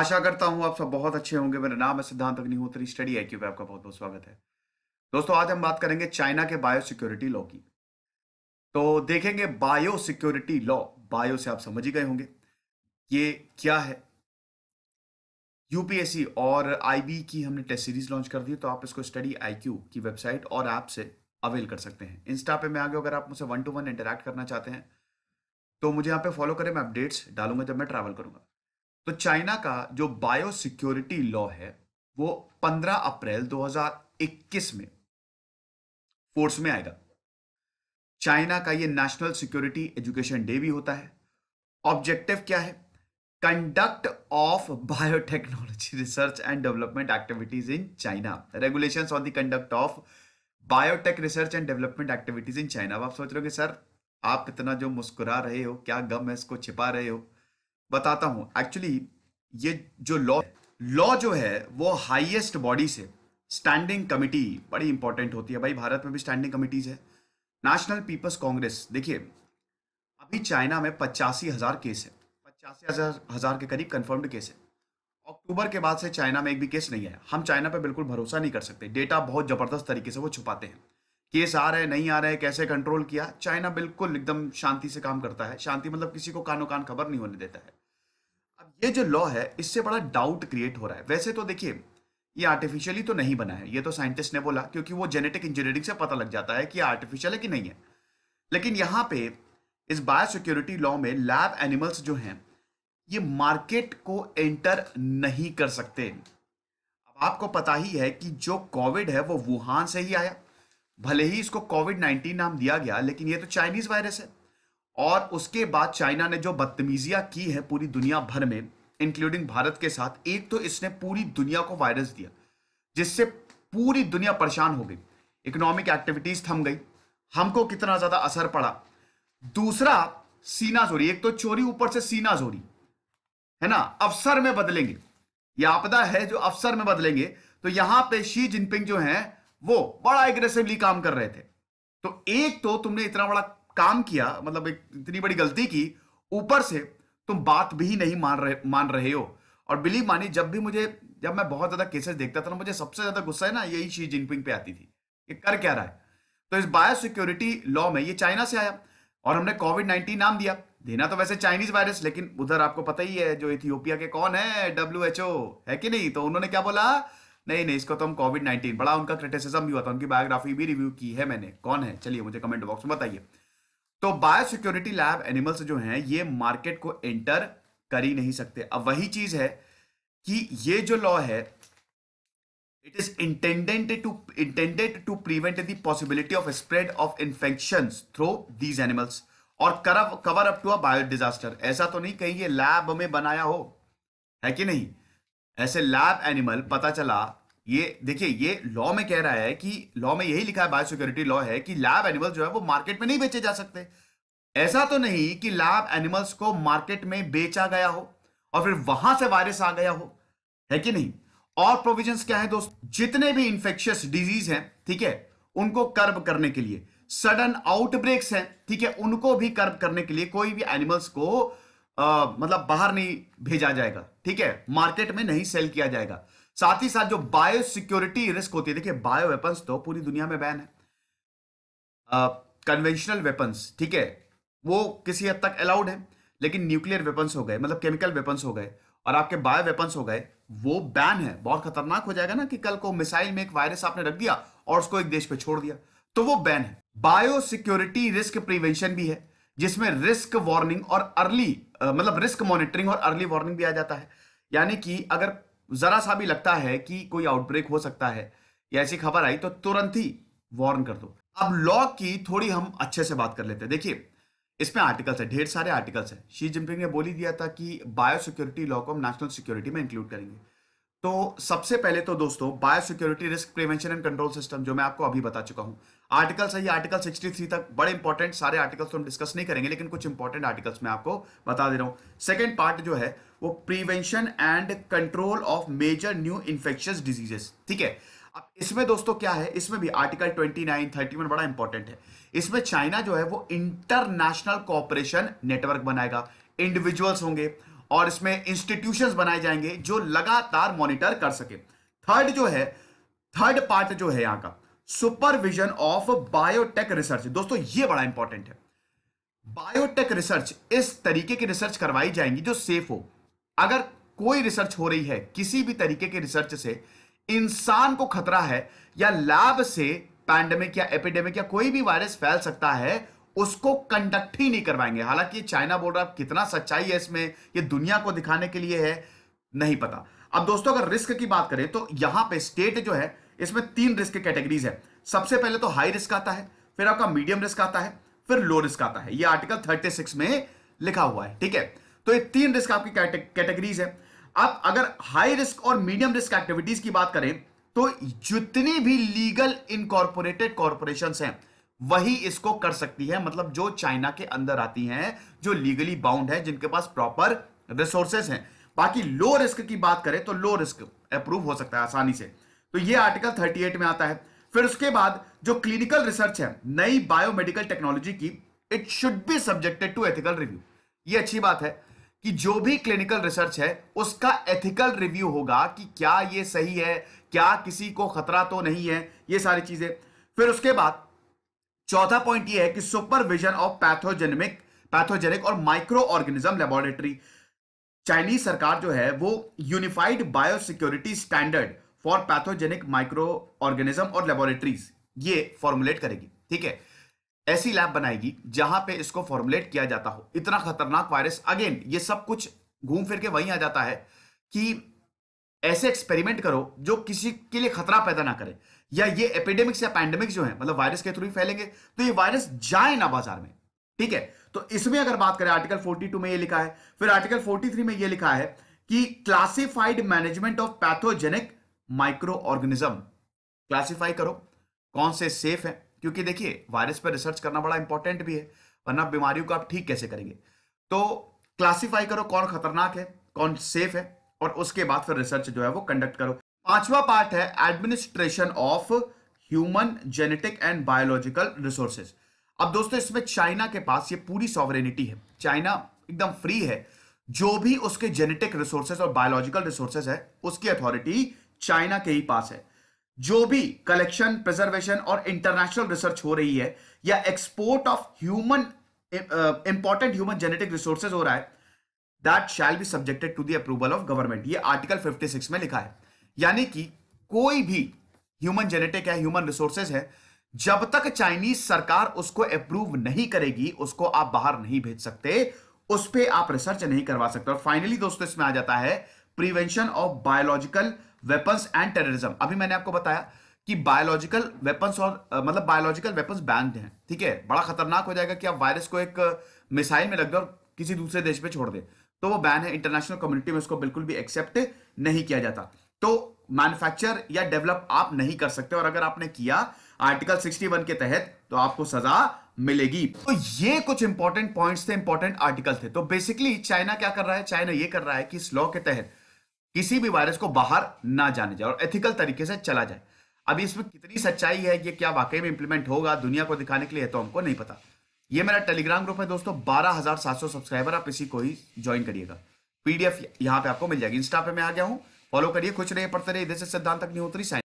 आशा करता हूं आप सब बहुत अच्छे होंगे मेरा नाम है सिद्धांत अग्निहोत्री स्टडी आई पे आपका बहुत बहुत स्वागत है दोस्तों आज हम बात करेंगे चाइना के बायो सिक्योरिटी लॉ की तो देखेंगे बायो सिक्योरिटी लॉ बायो से आप समझ ही गए होंगे ये क्या है यूपीएससी और आईबी की हमने टेस्ट सीरीज लॉन्च कर दी तो आप इसको स्टडी आई की वेबसाइट और ऐप से अवेल कर सकते हैं इंस्टा पे मैं आगे अगर आप मुझसे वन टू वन इंटरेक्ट करना चाहते हैं तो मुझे यहाँ पे फॉलो करें मैं अपडेट्स डालूंगा जब मैं ट्रैवल करूंगा तो चाइना का जो बायो सिक्योरिटी लॉ है वो 15 अप्रैल 2021 में फोर्स में आएगा चाइना का ये नेशनल सिक्योरिटी एजुकेशन डे भी होता है ऑब्जेक्टिव क्या है conduct of biotechnology research and development activities in China regulation on the conduct of biotech research and development activities in China आप सोच रहे हो कि सर आप इतना जो मुस्कुरा रहे हो क्या गम है इसको छिपा रहे हो बताता हूं एक्चुअली ये जो लॉ लॉ जो है वो हाईएस्ट बॉडी से स्टैंडिंग कमिटी बड़ी इंपॉर्टेंट होती है भाई भारत में भी स्टैंडिंग कमिटीज है नेशनल पीपल्स कांग्रेस देखिए अभी चाइना में पचासी हजार केस है पचासी हजार हजार के करीब कंफर्म्ड केस है अक्टूबर के बाद से चाइना में एक भी केस नहीं है हम चाइना पर बिल्कुल भरोसा नहीं कर सकते डेटा बहुत ज़बरदस्त तरीके से वो छुपाते हैं केस आ रहे नहीं आ रहे कैसे कंट्रोल किया चाइना बिल्कुल एकदम शांति से काम करता है शांति मतलब किसी को कानो कान खबर नहीं होने देता है ये जो लॉ है इससे बड़ा डाउट क्रिएट हो रहा है वैसे तो देखिए ये आर्टिफिशियली तो नहीं बना है ये तो साइंटिस्ट ने बोला क्योंकि वो जेनेटिक इंजीनियरिंग से पता लग जाता है कि आर्टिफिशियल है कि नहीं है लेकिन यहाँ पे इस बायोसिक्योरिटी लॉ में लैब एनिमल्स जो हैं ये मार्केट को एंटर नहीं कर सकते अब आपको पता ही है कि जो कोविड है वो वुहान से ही आया भले ही इसको कोविड नाइन्टीन नाम दिया गया लेकिन ये तो चाइनीज वायरस है और उसके बाद चाइना ने जो बदतमीजियां की है पूरी दुनिया भर में इंक्लूडिंग भारत के साथ एक तो इसने पूरी दुनिया को वायरस दिया जिससे पूरी दुनिया परेशान हो गई इकोनॉमिक एक्टिविटीज थम गई हमको कितना ज्यादा असर पड़ा दूसरा सीना जोरी एक तो चोरी ऊपर से सीना जोरी है ना अफसर में बदलेंगे ये आपदा है जो अफसर में बदलेंगे तो यहां पे शी जिनपिंग जो है वो बड़ा एग्रेसिवली काम कर रहे थे तो एक तो तुमने इतना बड़ा काम किया मतलब एक इतनी बड़ी गलती की ऊपर से तुम बात भी नहीं मान रहे मान रहे हो और बिलीव मानी जब भी मुझे जब मैं बहुत ज्यादा केसेस देखता था ना मुझे सबसे ज्यादा गुस्सा है ना यही शी जिनपिंग पे आती थी कि कर क्या रहा है तो इस बायो सिक्योरिटी लॉ में ये चाइना से आया और हमने कोविड नाइन्टीन नाम दिया देना तो वैसे चाइनीज वायरस लेकिन उधर आपको पता ही है जो इथियोपिया के कौन है डब्ल्यू एच ओ है कि नहीं तो उन्होंने क्या बोला नहीं नहीं इसको तो हम कोविड नाइन्टीन बड़ा उनका क्रिटिसिज्म भी हुआ था उनकी बायोग्राफी भी रिव्यू की है मैंने कौन है चलिए मुझे कमेंट बॉक्स में बताइए तो बायोसिक्योरिटी लैब एनिमल्स जो हैं ये मार्केट को एंटर कर ही नहीं सकते अब वही चीज है कि ये जो लॉ है it is intended to intended to prevent the possibility of spread of infection through these animals और cover up to a bio disaster ऐसा तो नहीं कहीं ये लैब में बनाया हो है कि नहीं ऐसे लैब एनिमल पता चला ये देखिए ये लॉ में कह रहा है कि लॉ में यही लिखा है सिक्योरिटी लॉ है कि लैब एनिमल्स जो है वो मार्केट में नहीं बेचे जा सकते ऐसा तो नहीं कि लैब एनिमल्स को मार्केट में बेचा गया हो और फिर वहां से वायरस आ गया हो है कि नहीं और प्रोविजन क्या है दोस्तों जितने भी इंफेक्शियस डिजीज हैं ठीक है उनको कर्ब करने के लिए सडन आउटब्रेक्स हैं ठीक है उनको भी कर्ब करने के लिए कोई भी एनिमल्स को आ, मतलब बाहर नहीं भेजा जाएगा ठीक है मार्केट में नहीं सेल किया जाएगा साथ ही साथ जो बायो सिक्योरिटी रिस्क होती है देखिए बायो वेपन्स तो पूरी दुनिया में बैन है कन्वेंशनल वेपन्स ठीक है वो किसी हद तक अलाउड है लेकिन न्यूक्लियर वेपन्स हो गए मतलब केमिकल वेपन्स हो गए और आपके बायो वेपन्स हो गए वो बैन है बहुत खतरनाक हो जाएगा ना कि कल को मिसाइल में एक वायरस आपने रख दिया और उसको एक देश पे छोड़ दिया तो वो बैन है बायो सिक्योरिटी रिस्क प्रिवेंशन भी है जिसमें रिस्क वार्निंग और अर्ली मतलब रिस्क मॉनिटरिंग और अर्ली वार्निंग भी आ जाता है यानी कि अगर जरा सा भी लगता है कि कोई आउटब्रेक हो सकता है या ऐसी खबर आई तो तुरंत ही वार्न कर दो अब लॉ की थोड़ी हम अच्छे से बात कर लेते हैं देखिए इसमें आर्टिकल्स है ढेर सारे आर्टिकल्स हैं शी जिनपिंग ने बोली दिया था कि बायो सिक्योरिटी लॉ को हम नेशनल सिक्योरिटी में इंक्लूड करेंगे तो सबसे पहले तो दोस्तों biosecurity risk prevention and control system जो मैं आपको अभी बता चुका हूं आर्टिकल सही आर्टिकल 63 तक बड़े इंपॉर्टेंट सारे आर्टिकल्स तो हम डिस्कस नहीं करेंगे लेकिन कुछ इंपॉर्टेंट आर्टिकल्स मैं आपको बता दे रहा हूं सेकेंड पार्ट जो है वो prevention and control of major new infectious diseases ठीक है अब इसमें दोस्तों क्या है इसमें भी आर्टिकल 29, 31 बड़ा इंपॉर्टेंट है इसमें चाइना जो है वो इंटरनेशनल कॉपरेशन नेटवर्क बनाएगा इंडिविजुअल्स होंगे और इसमें इंस्टीट्यूशंस बनाए जाएंगे जो लगातार मॉनिटर कर सके थर्ड जो है थर्ड पार्ट जो है यहां का सुपरविजन ऑफ बायोटेक रिसर्च दोस्तों ये बड़ा इंपॉर्टेंट है बायोटेक रिसर्च इस तरीके की रिसर्च करवाई जाएंगी जो सेफ हो अगर कोई रिसर्च हो रही है किसी भी तरीके के रिसर्च से इंसान को खतरा है या लैब से पैंडेमिक या एपिडेमिक या कोई भी वायरस फैल सकता है उसको कंडक्ट ही नहीं करवाएंगे हालांकि चाइना बोल रहा कितना सच्चाई है इसमें ये दुनिया को दिखाने के लिए है नहीं पता अब दोस्तों अगर रिस्क की बात करें तो यहां पे स्टेट जो है इसमें तीन रिस्क कैटेगरीज है सबसे पहले तो हाई रिस्क आता है फिर आपका मीडियम रिस्क आता है फिर लो रिस्क आता है ये आर्टिकल 36 में लिखा हुआ है ठीक है तो ये तीन रिस्क आपकी कैटेगरीज है अब अगर हाई रिस्क और मीडियम रिस्क एक्टिविटीज की बात करें तो जितनी भी लीगल इनकॉर्पोरेटेड कॉर्पोरेशन हैं वही इसको कर सकती है मतलब जो चाइना के अंदर आती हैं जो लीगली बाउंड है जिनके पास प्रॉपर रिसोर्सेस हैं बाकी लो रिस्क की बात करें तो लो रिस्क अप्रूव हो सकता है आसानी से तो ये आर्टिकल 38 में आता है फिर उसके बाद जो क्लिनिकल रिसर्च है नई बायोमेडिकल टेक्नोलॉजी की it should be subjected to ethical review ये अच्छी बात है कि जो भी क्लिनिकल रिसर्च है उसका एथिकल रिव्यू होगा कि क्या ये सही है क्या किसी को खतरा तो नहीं है ये सारी चीजें फिर उसके बाद चौथा पॉइंट यह है कि सुपरविजन ऑफ पैथोजेनिक पैथोजेनिक और माइक्रो ऑर्गेनिज्म लेबोरेटरी चाइनीज सरकार जो है वो unified biosecurity standard for pathogenic microorganism और लेबोरेटरीज ये फॉर्मुलेट करेगी ठीक है ऐसी लैब बनाएगी जहां पे इसको फॉर्मुलेट किया जाता हो इतना खतरनाक वायरस अगेन ये सब कुछ घूम फिर के वहीं आ जाता है कि ऐसे एक्सपेरिमेंट करो जो किसी के लिए खतरा पैदा ना करे या ये एपिडेमिक्स या पैंडेमिक्स जो है मतलब वायरस के थ्रू ही फैलेंगे तो ये वायरस जाए ना बाजार में ठीक है तो इसमें अगर बात करें आर्टिकल 42 में ये लिखा है फिर आर्टिकल 43 में ये लिखा है कि classified management of pathogenic microorganism classify करो कौन से सेफ है क्योंकि देखिए वायरस पर रिसर्च करना बड़ा इंपॉर्टेंट भी है वरना बीमारियों को आप ठीक कैसे करेंगे तो क्लासिफाई करो कौन खतरनाक है कौन सेफ है और उसके बाद फिर रिसर्च जो है वो कंडक्ट करो पांचवा पार्ट है administration of human genetic and biological resources अब दोस्तों इसमें चाइना के पास ये पूरी सॉवरेनिटी है चाइना एकदम फ्री है जो भी उसके जेनेटिक रिसोर्सेज और बायोलॉजिकल रिसोर्सेज है उसकी अथॉरिटी चाइना के ही पास है जो भी कलेक्शन प्रिजर्वेशन और इंटरनेशनल रिसर्च हो रही है या export of human important human genetic resources हो रहा है that shall be subjected to the approval of government ये आर्टिकल 56 में लिखा है यानी कि कोई भी ह्यूमन जेनेटिक है ह्यूमन रिसोर्सेज है जब तक चाइनीज सरकार उसको अप्रूव नहीं करेगी उसको आप बाहर नहीं भेज सकते उस पर आप रिसर्च नहीं करवा सकते और फाइनली दोस्तों इसमें आ जाता है prevention of biological weapons and terrorism अभी मैंने आपको बताया कि बायोलॉजिकल वेपन्स और मतलब बायोलॉजिकल वेपन्स बैंड हैं ठीक है बड़ा खतरनाक हो जाएगा कि आप वायरस को एक मिसाइल में लग दो और किसी दूसरे देश पे छोड़ दे तो वो बैन है इंटरनेशनल कम्युनिटी में उसको बिल्कुल भी एक्सेप्ट नहीं किया जाता तो मैन्युफैक्चर या डेवलप आप नहीं कर सकते और अगर आपने किया आर्टिकल 61 के तहत तो आपको सजा मिलेगी तो ये कुछ इंपॉर्टेंट पॉइंट्स थे इंपॉर्टेंट आर्टिकल थे तो बेसिकली चाइना क्या कर रहा है चाइना ये कर रहा है कि इस लॉ के तहत किसी भी वायरस को बाहर ना जाने जाए और एथिकल तरीके से चला जाए अभी इसमें कितनी सच्चाई है ये क्या वाकई में इंप्लीमेंट होगा दुनिया को दिखाने के लिए तो हमको नहीं पता ये मेरा टेलीग्राम ग्रुप है दोस्तों सौ सब्सक्राइबर आप इसी को ही ज्वाइन करिएगा पीडीएफ यहां पे आपको मिल जाएगी इंस्टा पे मैं आ गया हूं फॉलो करिए खुश रहिए पढ़ते रहिए देश सिद्धांत अग्निहोत्री साइन